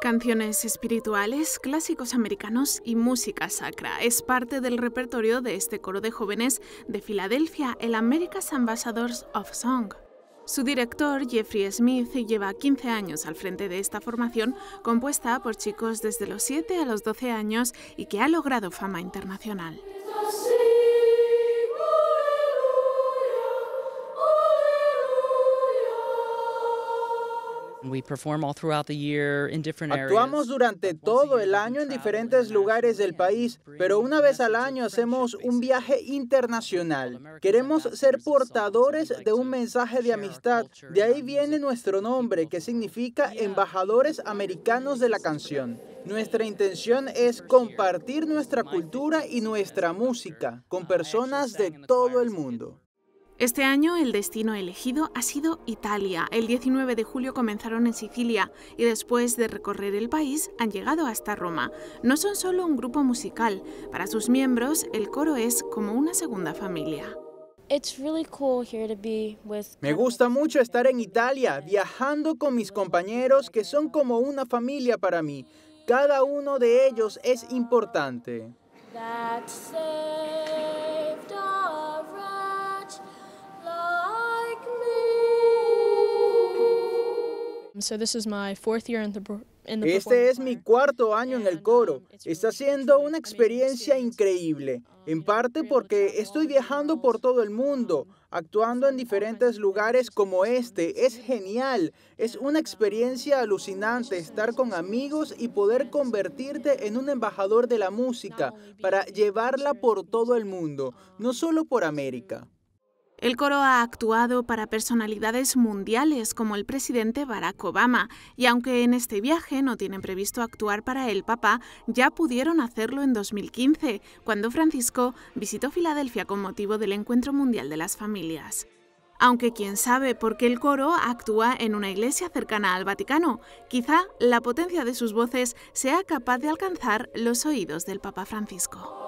Canciones espirituales, clásicos americanos y música sacra es parte del repertorio de este coro de jóvenes de Filadelfia, el America's Ambassadors of Song. Su director, Jeffrey Smith, lleva 15 años al frente de esta formación, compuesta por chicos desde los 7 a los 12 años y que ha logrado fama internacional. Actuamos durante todo el año en diferentes lugares del país, pero una vez al año hacemos un viaje internacional. Queremos ser portadores de un mensaje de amistad. De ahí viene nuestro nombre, que significa Embajadores Americanos de la Canción. Nuestra intención es compartir nuestra cultura y nuestra música con personas de todo el mundo. Este año el destino elegido ha sido Italia. El 19 de julio comenzaron en Sicilia y después de recorrer el país han llegado hasta Roma. No son solo un grupo musical, para sus miembros el coro es como una segunda familia. Me gusta mucho estar en Italia, viajando con mis compañeros que son como una familia para mí. Cada uno de ellos es importante. Este es mi cuarto año en el coro. Um, Está siendo una experiencia increíble, um, en parte porque estoy viajando por todo el mundo, um, actuando en diferentes lugares como este. Es genial, es una experiencia alucinante estar con amigos y poder convertirte en un embajador de la música para llevarla por todo el mundo, no solo por América. El coro ha actuado para personalidades mundiales como el presidente Barack Obama y aunque en este viaje no tienen previsto actuar para el Papa, ya pudieron hacerlo en 2015, cuando Francisco visitó Filadelfia con motivo del Encuentro Mundial de las Familias. Aunque quién sabe por qué el coro actúa en una iglesia cercana al Vaticano, quizá la potencia de sus voces sea capaz de alcanzar los oídos del Papa Francisco.